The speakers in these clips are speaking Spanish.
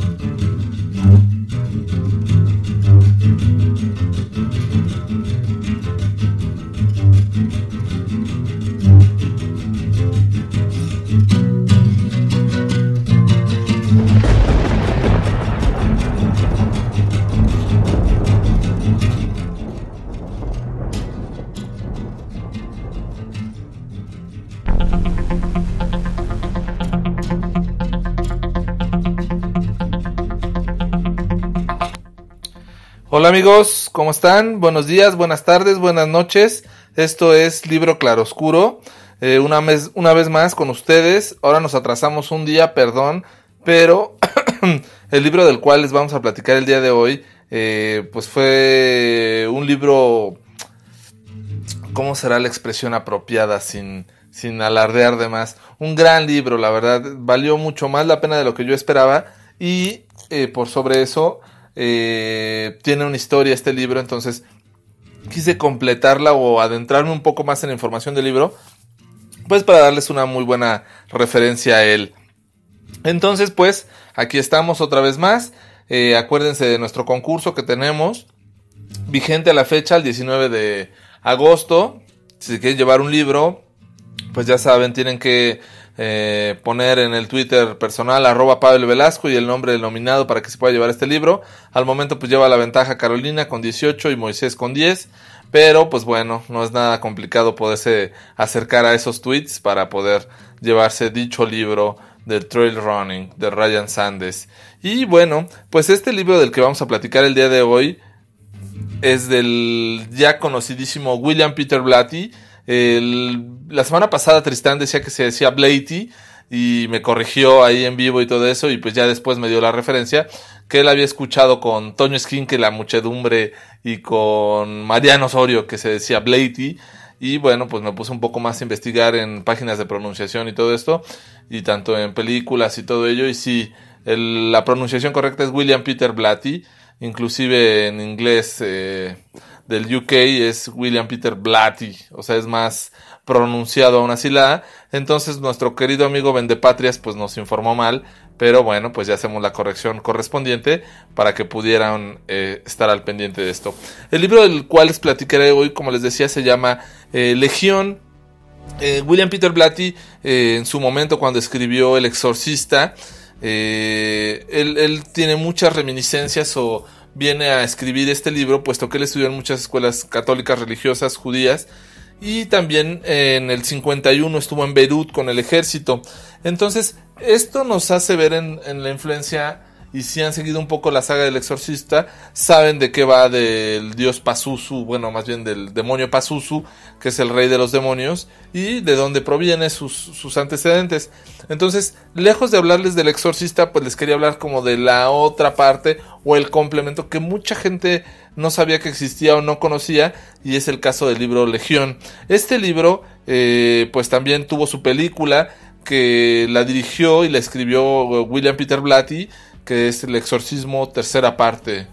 Thank you. amigos, ¿cómo están? Buenos días, buenas tardes, buenas noches. Esto es Libro Claroscuro. Eh, una, una vez más con ustedes. Ahora nos atrasamos un día, perdón, pero el libro del cual les vamos a platicar el día de hoy, eh, pues fue un libro... ¿Cómo será la expresión apropiada sin, sin alardear de más? Un gran libro, la verdad. Valió mucho más la pena de lo que yo esperaba y eh, por sobre eso eh, tiene una historia este libro, entonces quise completarla o adentrarme un poco más en la información del libro, pues para darles una muy buena referencia a él. Entonces, pues aquí estamos otra vez más. Eh, acuérdense de nuestro concurso que tenemos vigente a la fecha, el 19 de agosto. Si quieren llevar un libro, pues ya saben, tienen que eh, poner en el Twitter personal arroba Pablo Velasco y el nombre del nominado para que se pueda llevar este libro. Al momento pues lleva la ventaja Carolina con 18 y Moisés con 10. Pero pues bueno, no es nada complicado poderse acercar a esos tweets para poder llevarse dicho libro de Trail Running de Ryan Sandes. Y bueno, pues este libro del que vamos a platicar el día de hoy es del ya conocidísimo William Peter Blatty el, la semana pasada Tristán decía que se decía Blatty y me corrigió ahí en vivo y todo eso y pues ya después me dio la referencia que él había escuchado con Toño que la muchedumbre y con Mariano Osorio que se decía Blatty y bueno, pues me puse un poco más a investigar en páginas de pronunciación y todo esto y tanto en películas y todo ello y sí, la pronunciación correcta es William Peter Blatty inclusive en inglés eh, del UK es William Peter Blatty, o sea, es más pronunciado aún así la Entonces nuestro querido amigo Vendepatrias pues nos informó mal, pero bueno, pues ya hacemos la corrección correspondiente para que pudieran eh, estar al pendiente de esto. El libro del cual les platicaré hoy, como les decía, se llama eh, Legión. Eh, William Peter Blatty, en su momento cuando escribió El Exorcista, él tiene muchas reminiscencias o viene a escribir este libro, puesto que él estudió en muchas escuelas católicas, religiosas, judías, y también en el 51 estuvo en Beirut con el ejército. Entonces, esto nos hace ver en, en la influencia y si han seguido un poco la saga del exorcista, saben de qué va del dios Pazuzu, bueno, más bien del demonio Pazuzu, que es el rey de los demonios, y de dónde proviene sus, antecedentes. Entonces, lejos de hablarles del exorcista, pues les quería hablar como de la otra parte o el complemento que mucha gente no sabía que existía o no conocía, y es el caso del libro Legión. Este libro, eh, pues también tuvo su película, que la dirigió y la escribió eh, William Peter Blatty, que es El Exorcismo, tercera parte.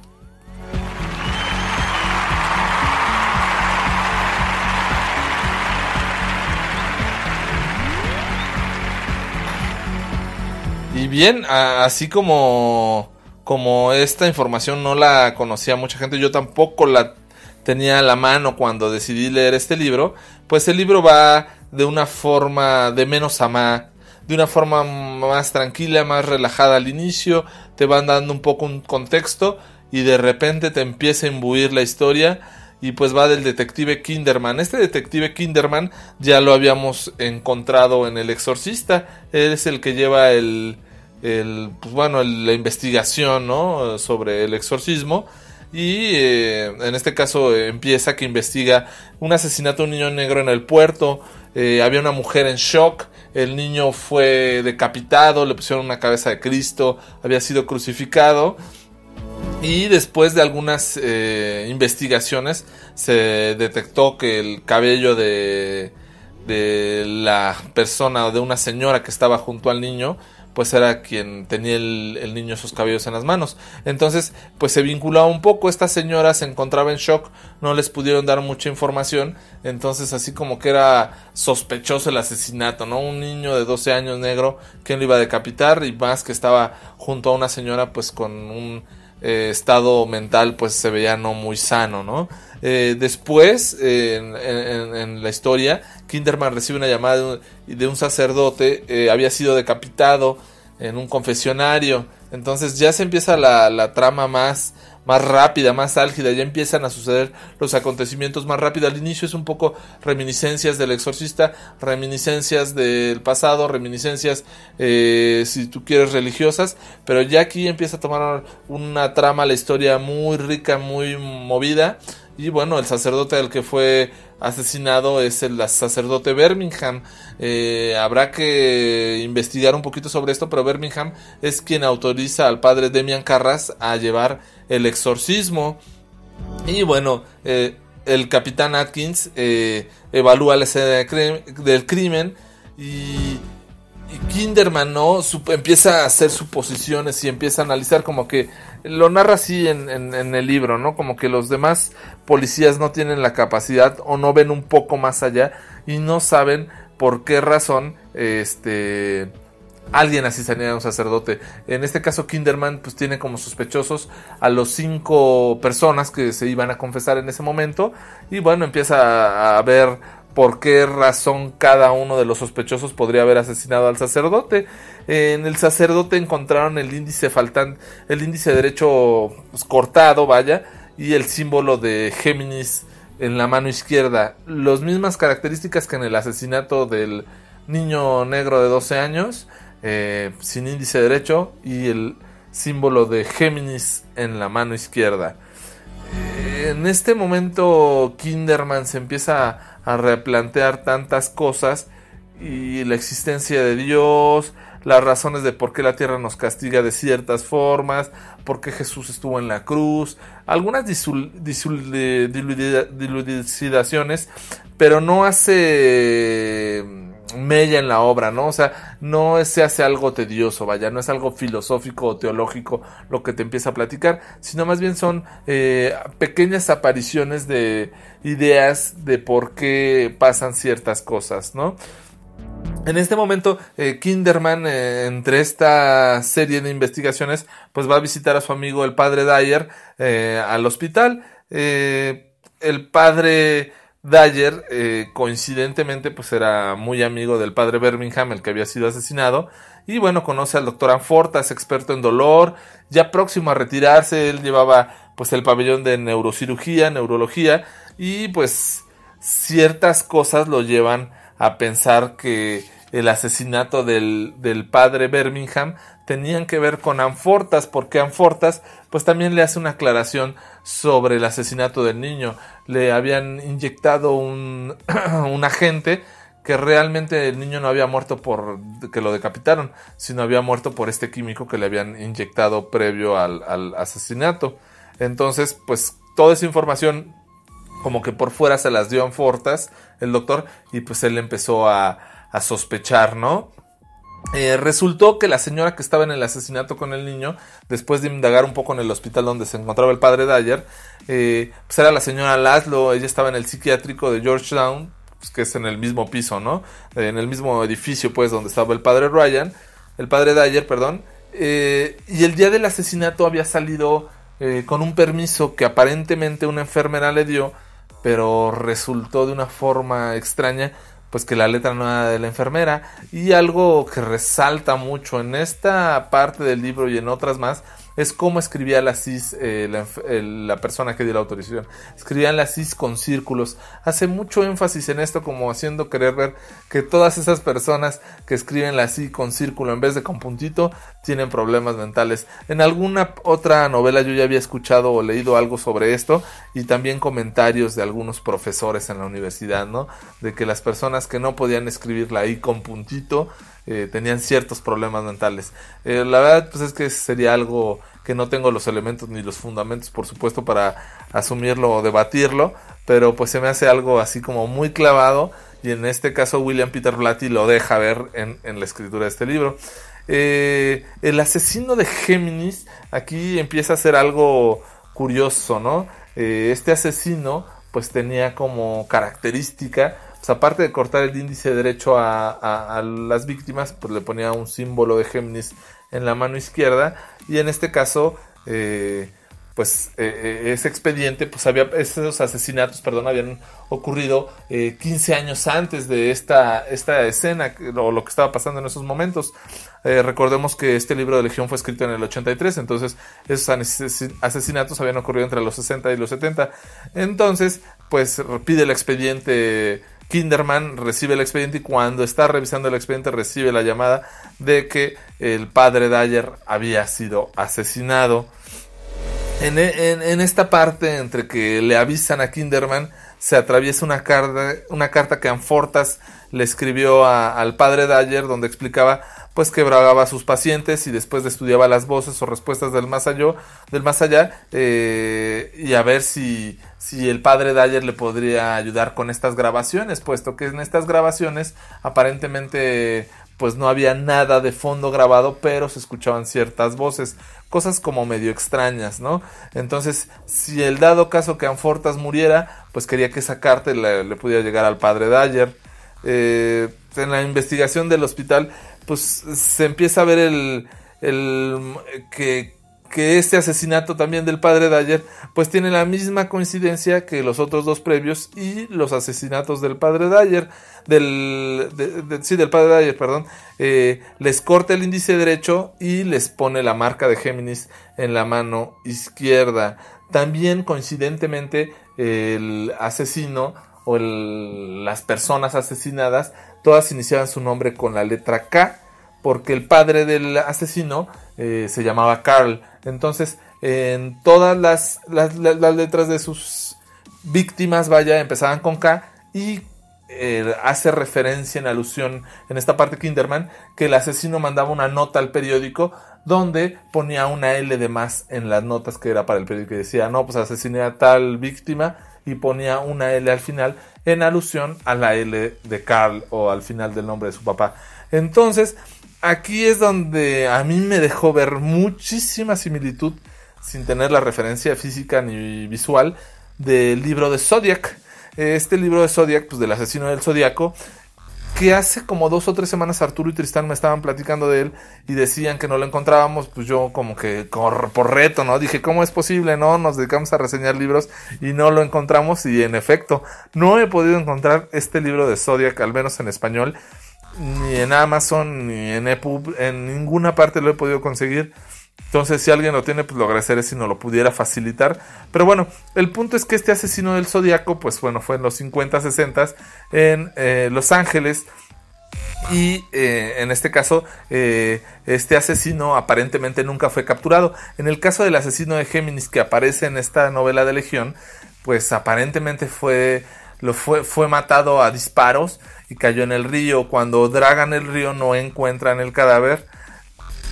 Y bien, así como, como esta información no la conocía mucha gente, yo tampoco la tenía a la mano cuando decidí leer este libro, pues el libro va de una forma de menos a más, de una forma más tranquila, más relajada al inicio, te van dando un poco un contexto y de repente te empieza a imbuir la historia y pues va del detective Kinderman. Este detective Kinderman ya lo habíamos encontrado en El Exorcista, él es el que lleva el, pues bueno, la investigación, ¿no? sobre el exorcismo. Y eh, en este caso empieza que investiga un asesinato de un niño negro en el puerto. Eh, había una mujer en shock el niño fue decapitado, le pusieron una cabeza de Cristo, había sido crucificado. Y después de algunas eh, investigaciones se detectó que el cabello de, de la persona, de una señora que estaba junto al niño, pues era quien tenía el, niño sus cabellos en las manos. Entonces, pues se vinculaba un poco, esta señora se encontraba en shock, no les pudieron dar mucha información, entonces así como que era sospechoso el asesinato, ¿no? Un niño de 12 años negro, ¿quién lo iba a decapitar? Y más que estaba junto a una señora pues con un eh, estado mental pues se veía no muy sano, ¿no? Eh, después, en, la historia, Kinderman recibe una llamada de un, de un sacerdote, eh, había sido decapitado en un confesionario. Entonces ya se empieza la, trama más, más rápida, más álgida, ya empiezan a suceder los acontecimientos más rápido. Al inicio es un poco reminiscencias del exorcista, reminiscencias del pasado, reminiscencias, eh, si tú quieres, religiosas, pero ya aquí empieza a tomar una trama, la historia muy rica, muy movida. Y bueno, el sacerdote al que fue asesinado es el sacerdote Birmingham. Eh, habrá que investigar un poquito sobre esto, pero Birmingham es quien autoriza al padre Demian Carras a llevar el exorcismo. Y bueno, eh, el capitán Atkins eh, evalúa la escena del crimen y Kinderman, ¿no? empieza a hacer suposiciones y empieza a analizar como que lo narra así en, el libro, ¿no? Como que los demás policías no tienen la capacidad o no ven un poco más allá y no saben por qué razón, este, alguien así a un sacerdote. En este caso, Kinderman pues tiene como sospechosos a los cinco personas que se iban a confesar en ese momento y bueno, empieza a ver por qué razón cada uno de los sospechosos podría haber asesinado al sacerdote. En el sacerdote encontraron el índice el índice derecho pues, cortado, vaya, y el símbolo de Géminis en la mano izquierda. Las mismas características que en el asesinato del niño negro de 12 años, eh, sin índice derecho y el símbolo de Géminis en la mano izquierda en este momento Kinderman se empieza a replantear tantas cosas y la existencia de Dios, las razones de por qué la tierra nos castiga de ciertas formas, por qué Jesús estuvo en la cruz, algunas eh, dilucidaciones, pero no hace mella en la obra, ¿no? O sea, no se hace algo tedioso, vaya, no es algo filosófico o teológico lo que te empieza a platicar, sino más bien son eh, pequeñas apariciones de ideas de por qué pasan ciertas cosas, ¿no? En este momento, eh, Kinderman, eh, entre esta serie de investigaciones, pues va a visitar a su amigo el padre Dyer al hospital. el padre Dyer, eh, coincidentemente, pues era muy amigo del padre Birmingham, el que había sido asesinado. Y bueno, conoce al doctor Anfortas, experto en dolor, ya próximo a retirarse, él llevaba pues el pabellón de neurocirugía, neurología, y pues ciertas cosas lo llevan a pensar que el asesinato del, del padre Birmingham tenían que ver con Anfortas, porque Anfortas pues también le hace una aclaración sobre el asesinato del niño. Le habían inyectado un, agente que realmente el niño no había muerto por que lo decapitaron, sino había muerto por este químico que le habían inyectado previo al, asesinato. Entonces, pues toda esa información como que por fuera se las dio en Fortas el doctor y pues él empezó a, a sospechar, ¿no? Eh, resultó que la señora que estaba en el asesinato con el niño, después de indagar un poco en el hospital donde se encontraba el padre Dyer, eh, pues era la señora Laszlo, ella estaba en el psiquiátrico de Georgetown, pues, que es en el mismo piso, ¿no? Eh, en el mismo edificio, pues, donde estaba el padre Ryan, el padre Dyer, perdón. y el día del asesinato había salido con un permiso que aparentemente una enfermera le dio, pero resultó de una forma extraña pues que la letra nueva de la enfermera y algo que resalta mucho en esta parte del libro y en otras más es como escribía la CIS, eh, la, persona que dio la autorización. Escribían la CIS con círculos. Hace mucho énfasis en esto, como haciendo querer ver que todas esas personas que escriben la CIS con círculo en vez de con puntito tienen problemas mentales. En alguna otra novela yo ya había escuchado o leído algo sobre esto y también comentarios de algunos profesores en la universidad, ¿no? De que las personas que no podían escribir la I con puntito eh, tenían ciertos problemas mentales. Eh, la verdad, pues es que sería algo que no tengo los elementos ni los fundamentos, por supuesto, para asumirlo o debatirlo, pero pues se me hace algo así como muy clavado y en este caso William Peter Blatty lo deja ver en, la escritura de este libro. Eh, el asesino de Géminis aquí empieza a ser algo curioso, ¿no? este asesino pues tenía como característica pues, aparte de cortar el índice derecho a, las víctimas, pues le ponía un símbolo de Géminis en la mano izquierda. Y en este caso, eh, pues eh, eh, ese expediente, pues había, esos asesinatos, perdón, habían ocurrido 15 años antes de esta, esta escena o lo que estaba pasando en esos momentos. recordemos que este libro de Legión fue escrito en el 83, entonces esos asesinatos habían ocurrido entre los 60 y los 70. Entonces, pues pide el expediente Kinderman recibe el expediente y cuando está revisando el expediente recibe la llamada de que el padre Dyer había sido asesinado. En, esta parte entre que le avisan a Kinderman se atraviesa una carta, una carta que Anfortas le escribió al padre Dyer donde explicaba pues grababa a sus pacientes y después estudiaba las voces o respuestas del más allá, del más allá eh, y a ver si, si el padre Dyer le podría ayudar con estas grabaciones, puesto que en estas grabaciones aparentemente pues no había nada de fondo grabado, pero se escuchaban ciertas voces, cosas como medio extrañas, ¿no? Entonces, si el dado caso que Anfortas muriera, pues quería que esa carta le, pudiera llegar al padre Dyer. Eh, en la investigación del hospital pues se empieza a ver el, el que, que este asesinato también del padre Dyer, pues tiene la misma coincidencia que los otros dos previos y los asesinatos del padre Dyer, del, sí, del padre Dyer, perdón, eh, les corta el índice derecho y les pone la marca de Géminis en la mano izquierda. También coincidentemente el asesino o el, las personas asesinadas Todas iniciaban su nombre con la letra K, porque el padre del asesino eh, se llamaba Carl. Entonces, en todas las, letras de sus víctimas, vaya, empezaban con K y eh, hace referencia en alusión en esta parte Kinderman que el asesino mandaba una nota al periódico donde ponía una L de más en las notas que era para el periódico y decía, no, pues asesiné a tal víctima y ponía una L al final en alusión a la L de Carl o al final del nombre de su papá. Entonces, aquí es donde a mí me dejó ver muchísima similitud, sin tener la referencia física ni visual, del libro de Zodiac. Este libro de Zodiac, pues del asesino del Zodiaco, que hace como dos o tres semanas Arturo y Tristán me estaban platicando de él y decían que no lo encontrábamos, pues yo como que por reto, ¿no? Dije, ¿cómo es posible? No, nos dedicamos a reseñar libros y no lo encontramos y en efecto, no he podido encontrar este libro de Zodiac, al menos en español, ni en Amazon, ni en EPUB, en ninguna parte lo he podido conseguir. Entonces, si alguien lo tiene, pues lo agradeceré si no lo pudiera facilitar. Pero bueno, el punto es que este asesino del zodiaco, pues bueno, fue en los 50, 60 en eh, Los Ángeles. Y eh, en este caso, eh, este asesino aparentemente nunca fue capturado. En el caso del asesino de Géminis que aparece en esta novela de Legión, pues aparentemente fue, lo fue, fue matado a disparos y cayó en el río. Cuando dragan el río no encuentran el cadáver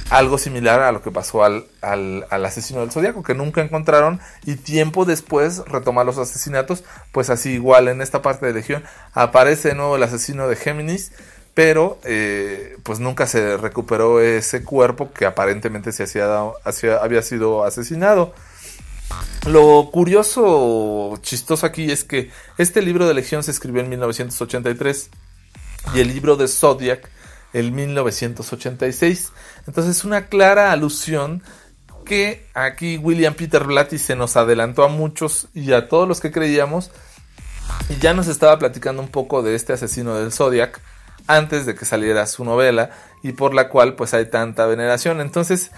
algo similar a lo que pasó al, al, asesino del zodiaco, que nunca encontraron y tiempo después retoma los asesinatos, pues así igual en esta parte de Legión aparece de nuevo el asesino de Géminis, pero eh, pues nunca se recuperó ese cuerpo que aparentemente se hacía, había sido asesinado. Lo curioso, chistoso aquí es que este libro de Legión se escribió en 1983 y el libro de Zodiac en 1986. Entonces, una clara alusión que aquí William Peter Blatty se nos adelantó a muchos y a todos los que creíamos. Y ya nos estaba platicando un poco de este asesino del Zodiac antes de que saliera su novela y por la cual pues hay tanta veneración. Entonces,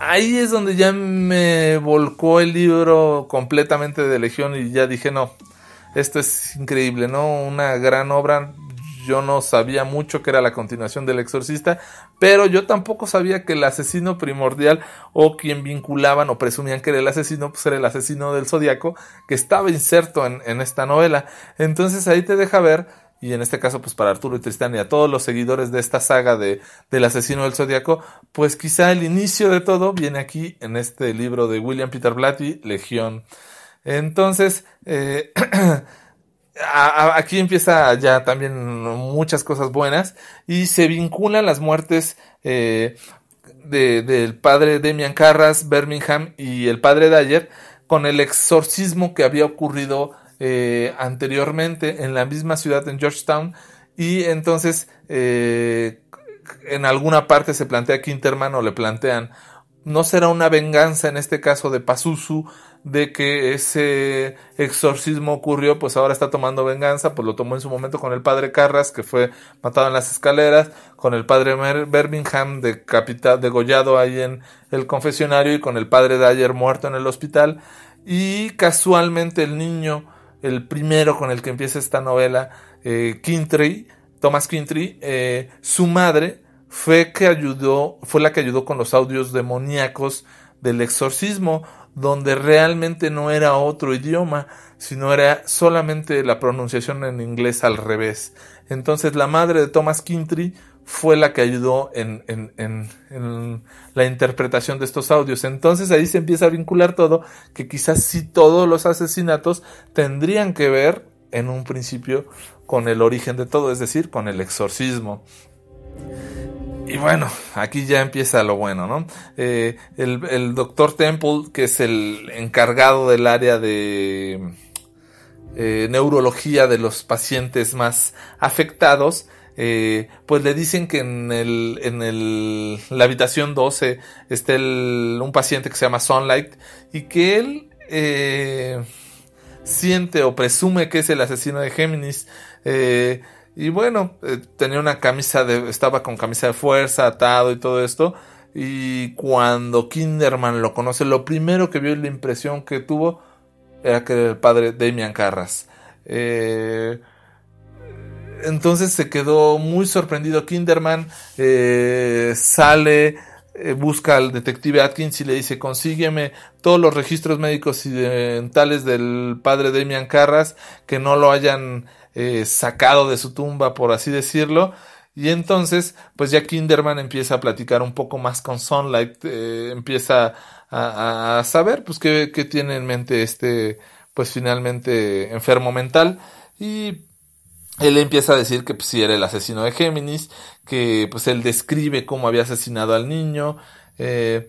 ahí es donde ya me volcó el libro completamente de Legión y ya dije, no, esto es increíble, ¿no? Una gran obra. Yo no sabía mucho que era la continuación del Exorcista, pero yo tampoco sabía que el asesino primordial o quien vinculaban o presumían que era el asesino, pues era el asesino del zodiaco que estaba inserto en, en, esta novela. Entonces ahí te deja ver, y en este caso pues para Arturo y Tristán y a todos los seguidores de esta saga de, del asesino del zodiaco, pues quizá el inicio de todo viene aquí en este libro de William Peter Blatty, Legión. Entonces, eh, aquí empieza ya también muchas cosas buenas y se vinculan las muertes eh, de, del padre Demian Carras, Birmingham y el padre Dyer con el exorcismo que había ocurrido eh, anteriormente en la misma ciudad, en Georgetown, y entonces eh, en alguna parte se plantea Quinterman o le plantean, ¿no será una venganza en este caso de Pazuzu de que ese exorcismo ocurrió, pues ahora está tomando venganza, pues lo tomó en su momento con el padre Carras, que fue matado en las escaleras, con el padre Birmingham degollado ahí en el confesionario y con el padre Dyer muerto en el hospital. Y casualmente el niño, el primero con el que empieza esta novela, eh, Thomas eh, su madre fue, que ayudó, fue la que ayudó con los audios demoníacos del exorcismo donde realmente no era otro idioma, sino era solamente la pronunciación en inglés al revés. Entonces la madre de Thomas Kintry fue la que ayudó en, la interpretación de estos audios. Entonces ahí se empieza a vincular todo, que quizás si todos los asesinatos tendrían que ver en un principio con el origen de todo, es decir, con el exorcismo. Y bueno, aquí ya empieza lo bueno, ¿no? Eh, el, el doctor Temple, que es el encargado del área de eh, neurología de los pacientes más afectados, eh, pues le dicen que en, el, en el, la habitación 12 está el, un paciente que se llama Sunlight y que él eh, siente o presume que es el asesino de Géminis. Y bueno, eh, tenía una camisa de, estaba con camisa de fuerza, atado y todo esto. Y cuando Kinderman lo conoce, lo primero que vio y la impresión que tuvo era que era el padre Damian Carras. Eh, entonces se quedó muy sorprendido Kinderman. Eh, sale, busca al detective Atkins y le dice: Consígueme todos los registros médicos y dentales del padre Damian Carras que no lo hayan eh, sacado de su tumba, por así decirlo. Y entonces, pues ya Kinderman empieza a platicar un poco más con Sunlight, eh, empieza a, saber, pues, qué, tiene en mente este, pues, finalmente enfermo mental. Y él empieza a decir que pues, era el asesino de Géminis, que pues él describe cómo había asesinado al niño. Eh,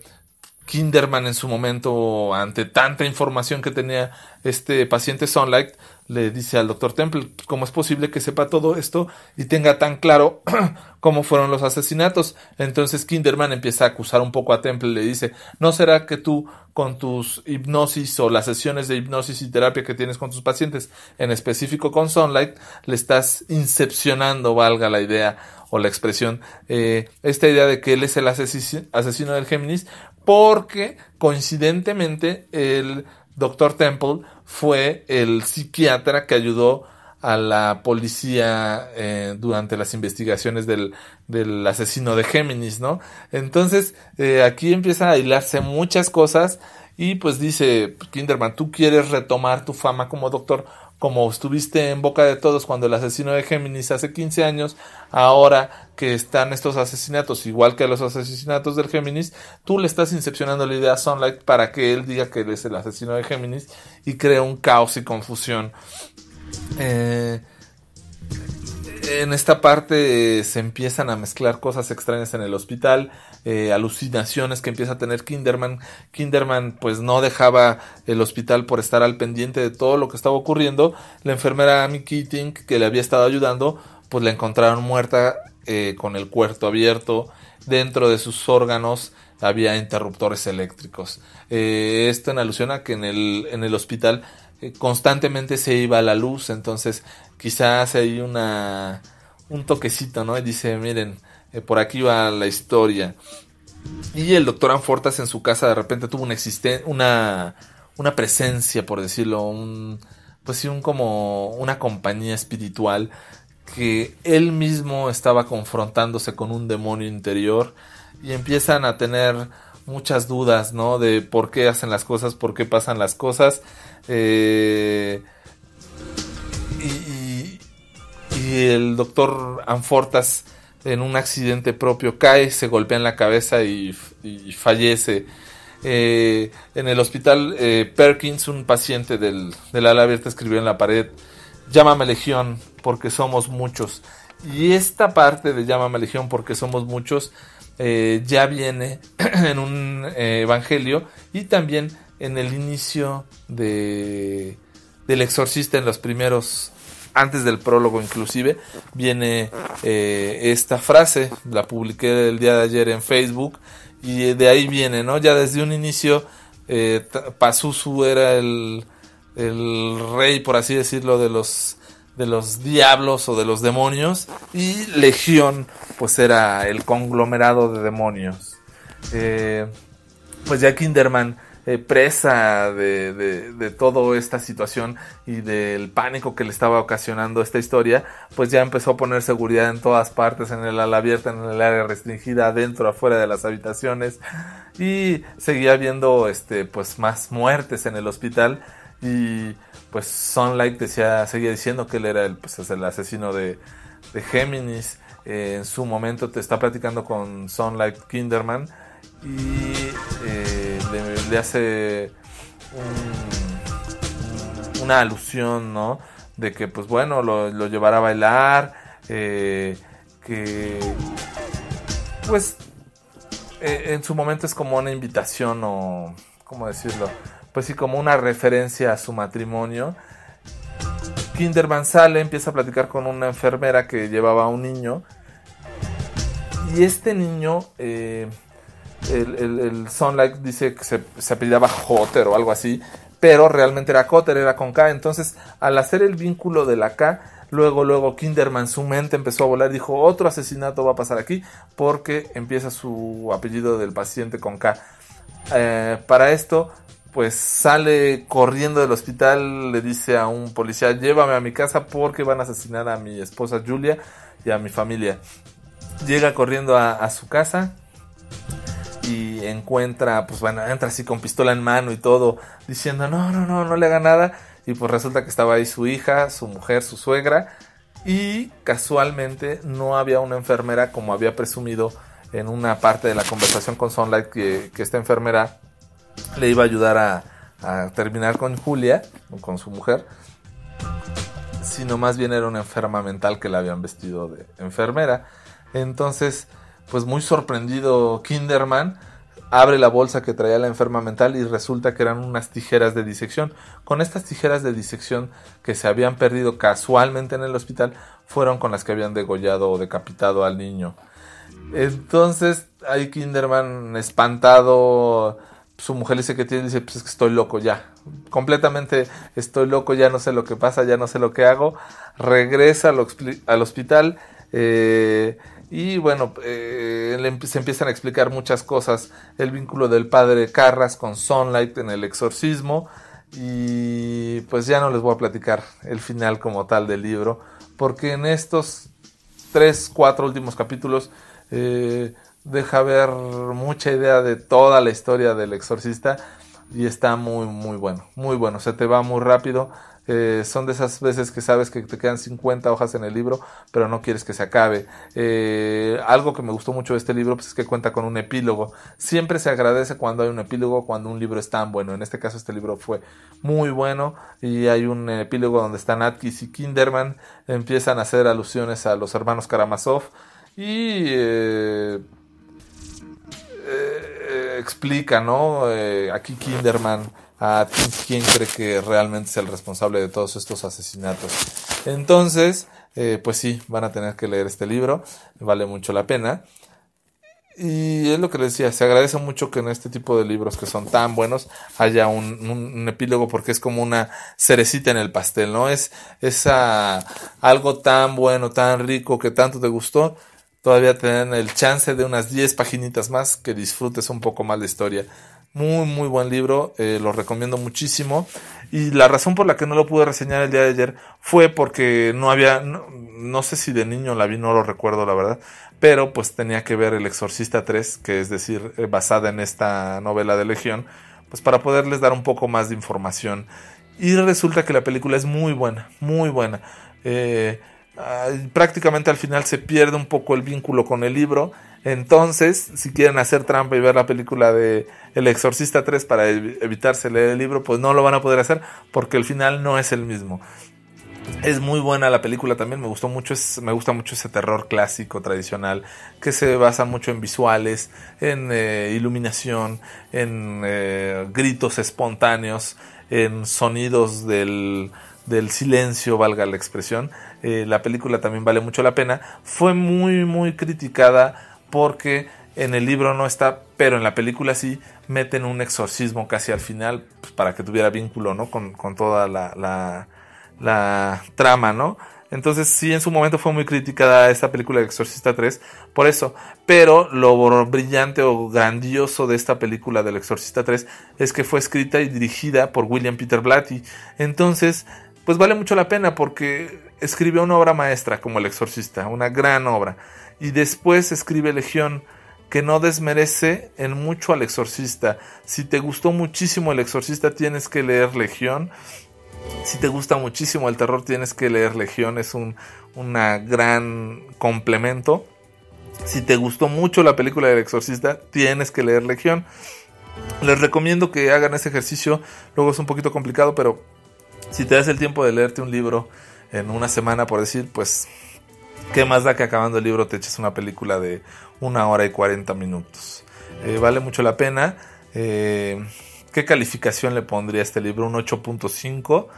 Kinderman en su momento, ante tanta información que tenía este paciente Sunlight, le dice al doctor Temple, ¿cómo es posible que sepa todo esto y tenga tan claro cómo fueron los asesinatos? Entonces Kinderman empieza a acusar un poco a Temple, le dice, ¿no será que tú con tus hipnosis o las sesiones de hipnosis y terapia que tienes con tus pacientes, en específico con Sunlight, le estás incepcionando, valga la idea o la expresión, eh, esta idea de que él es el asesino del Géminis, porque coincidentemente él Doctor Temple fue el psiquiatra que ayudó a la policía eh, durante las investigaciones del, asesino de Géminis, ¿no? Entonces, eh, aquí empieza a hilarse muchas cosas y pues dice, Kinderman, tú quieres retomar tu fama como doctor, como estuviste en boca de todos cuando el asesino de Géminis hace 15 años, ahora que están estos asesinatos, igual que los asesinatos del Géminis, tú le estás incepcionando la idea a Sunlight para que él diga que él es el asesino de Géminis y crea un caos y confusión. Eh, en esta parte eh, se empiezan a mezclar cosas extrañas en el hospital. Eh, alucinaciones que empieza a tener Kinderman. Kinderman pues no dejaba el hospital por estar al pendiente de todo lo que estaba ocurriendo. La enfermera Amy Keating, que le había estado ayudando, pues la encontraron muerta eh, con el cuerpo abierto. Dentro de sus órganos había interruptores eléctricos. Eh, esto en alusión a que en el, en el hospital constantemente se iba la luz, entonces quizás hay una un toquecito, ¿no? Y dice, miren, eh, por aquí va la historia. Y el doctor Anfortas en su casa de repente tuvo una, una, presencia, por decirlo, pues sí, un como una compañía espiritual que él mismo estaba confrontándose con un demonio interior y empiezan a tener muchas dudas, ¿no? De por qué hacen las cosas, por qué pasan las cosas. Eh, y, y el doctor Anfortas en un accidente propio cae, se golpea en la cabeza y, fallece. Eh, en el hospital eh, Perkins, un paciente del, ala abierta escribió en la pared, llámame legión porque somos muchos. Y esta parte de llámame legión porque somos muchos eh, ya viene en un evangelio y también en el inicio de, del exorcista en los primeros antes del prólogo inclusive, viene eh, esta frase, la publiqué el día de ayer en Facebook, y de ahí viene, ¿no? Ya desde un inicio, eh, Pazuzu era el, rey, por así decirlo, de los de los diablos o de los demonios y Legión pues era el conglomerado de demonios. Eh, pues ya Kinderman eh, presa de, de, toda esta situación y del pánico que le estaba ocasionando esta historia, pues ya empezó a poner seguridad en todas partes, en el ala abierta, en el área restringida, dentro afuera de las habitaciones, y seguía habiendo este, pues más muertes en el hospital, y pues Sunlight decía, seguía diciendo que él era el, pues, el asesino de, Géminis, eh, en su momento te está platicando con Sunlight Kinderman, y... Eh, le, hace una alusión, ¿no? De que, pues bueno, lo, llevará a bailar, eh, que, pues, eh, en su momento es como una invitación o, ¿cómo decirlo? Pues sí, como una referencia a su matrimonio. Kinderman sale, empieza a platicar con una enfermera que llevaba a un niño. Y este niño eh, el, Sunlight dice que se, se apellidaba Hotter o algo así, pero realmente era Cotter, era con K. Entonces, al hacer el vínculo de la K, luego, luego Kinderman, su mente empezó a volar, dijo, otro asesinato va a pasar aquí, porque empieza su apellido del paciente con K. Eh, para esto, pues sale corriendo del hospital, le dice a un policía, llévame a mi casa porque van a asesinar a mi esposa Julia y a mi familia. Llega corriendo a, a su casa, encuentra, pues bueno, entra así con pistola en mano y todo, diciendo, no, no, no, no le haga nada. Y pues resulta que estaba ahí su hija, su mujer, su suegra. Y casualmente no había una enfermera como había presumido en una parte de la conversación con Sunlight que, esta enfermera le iba a ayudar a, terminar con Julia, con su mujer, sino más bien era una enferma mental que la habían vestido de enfermera. Entonces, pues muy sorprendido Kinderman abre la bolsa que traía la enferma mental y resulta que eran unas tijeras de disección. Con estas tijeras de disección que se habían perdido casualmente en el hospital, fueron con las que habían degollado o decapitado al niño. Entonces, ahí Kinderman espantado, su mujer dice que tiene, dice, pues es que estoy loco ya. Completamente estoy loco, ya no sé lo que pasa, ya no sé lo que hago. Regresa al, hospital. Eh, y bueno, eh, se empiezan a explicar muchas cosas. El vínculo del padre Carras con Sunlight en el exorcismo. Y pues ya no les voy a platicar el final como tal del libro. Porque en estos tres, cuatro últimos capítulos eh, deja ver mucha idea de toda la historia del exorcista. Y está muy, muy bueno. Muy bueno. Se te va muy rápido. Eh, son de esas veces que sabes que te quedan 50 hojas en el libro, pero no quieres que se acabe. Eh, algo que me gustó mucho de este libro pues, es que cuenta con un epílogo. Siempre se agradece cuando hay un epílogo, cuando un libro es tan bueno. En este caso, este libro fue muy bueno y hay un epílogo donde están Atkins y Kinderman, empiezan a hacer alusiones a los hermanos Karamazov y... Eh, explica, ¿no? aquí Kinderman a ah, quién cree que realmente es el responsable de todos estos asesinatos. Entonces, eh, pues sí, van a tener que leer este libro, vale mucho la pena. Y es lo que les decía, se agradece mucho que en este tipo de libros que son tan buenos haya un, epílogo porque es como una cerecita en el pastel, ¿no? Es esa, algo tan bueno, tan rico, que tanto te gustó, todavía tener el chance de unas 10 paginitas más que disfrutes un poco más de historia. Muy, muy buen libro, eh, lo recomiendo muchísimo. Y la razón por la que no lo pude reseñar el día de ayer fue porque no había, no, sé si de niño la vi, no lo recuerdo la verdad, pero pues tenía que ver El Exorcista 3, que es decir, eh, basada en esta novela de Legión, pues para poderles dar un poco más de información. Y resulta que la película es muy buena, muy buena. Eh, ah, prácticamente al final se pierde un poco el vínculo con el libro entonces, si quieren hacer trampa y ver la película de El Exorcista 3 para evitarse leer el libro, pues no lo van a poder hacer porque el final no es el mismo. Es muy buena la película también, me gustó mucho, es, me gusta mucho ese terror clásico, tradicional, que se basa mucho en visuales, en eh, iluminación, en eh, gritos espontáneos, en sonidos del, silencio, valga la expresión. Eh, la película también vale mucho la pena. Fue muy, muy criticada porque en el libro no está, pero en la película sí meten un exorcismo casi al final pues, para que tuviera vínculo, ¿no? Con, toda la, trama, ¿no? Entonces sí, en su momento fue muy criticada esta película de Exorcista 3 por eso, pero lo brillante o grandioso de esta película del Exorcista 3 es que fue escrita y dirigida por William Peter Blatty. Entonces, pues vale mucho la pena porque escribió una obra maestra como El Exorcista, una gran obra y después escribe Legión que no desmerece en mucho al exorcista. Si te gustó muchísimo el exorcista tienes que leer Legión. Si te gusta muchísimo el terror tienes que leer Legión. Es un gran complemento. Si te gustó mucho la película del exorcista tienes que leer Legión. Les recomiendo que hagan ese ejercicio. Luego es un poquito complicado, pero si te das el tiempo de leerte un libro en una semana, por decir, pues ¿Qué más da que acabando el libro te eches una película de una hora y 40 minutos? Eh, vale mucho la pena. Eh, ¿Qué calificación le pondría a este libro? Un 8.5.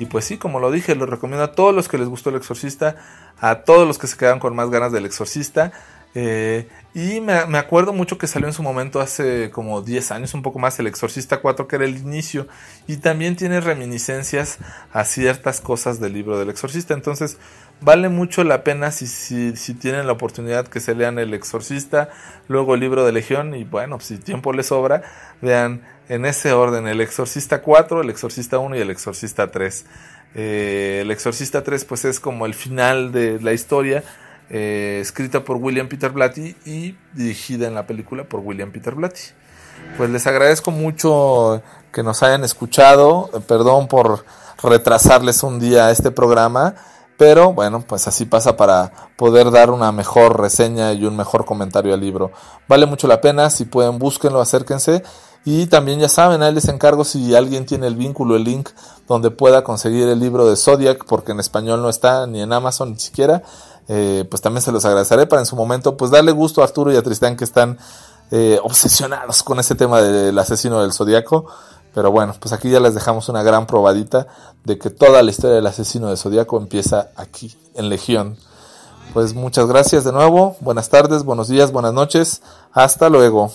Y pues sí, como lo dije, lo recomiendo a todos los que les gustó El Exorcista, a todos los que se quedan con más ganas del Exorcista. Eh, y me, me, acuerdo mucho que salió en su momento hace como 10 años, un poco más, El Exorcista 4, que era el inicio. Y también tiene reminiscencias a ciertas cosas del libro del Exorcista. Entonces, Vale mucho la pena si, si, tienen la oportunidad que se lean El Exorcista, luego el libro de Legión y bueno, si tiempo les sobra, vean en ese orden El Exorcista 4, El Exorcista 1 y El Exorcista 3. Eh, el Exorcista 3 pues es como el final de la historia, eh, escrita por William Peter Blatty y dirigida en la película por William Peter Blatty. Pues les agradezco mucho que nos hayan escuchado, perdón por retrasarles un día este programa. Pero bueno, pues así pasa para poder dar una mejor reseña y un mejor comentario al libro. Vale mucho la pena, si pueden búsquenlo, acérquense. Y también ya saben, ahí les encargo si alguien tiene el vínculo, el link donde pueda conseguir el libro de Zodiac, porque en español no está ni en Amazon ni siquiera, eh, pues también se los agradeceré para en su momento, pues darle gusto a Arturo y a Tristán que están eh, obsesionados con ese tema del asesino del Zodiaco. Pero bueno, pues aquí ya les dejamos una gran probadita de que toda la historia del asesino de Zodíaco empieza aquí, en Legión. Pues muchas gracias de nuevo, buenas tardes, buenos días, buenas noches, hasta luego.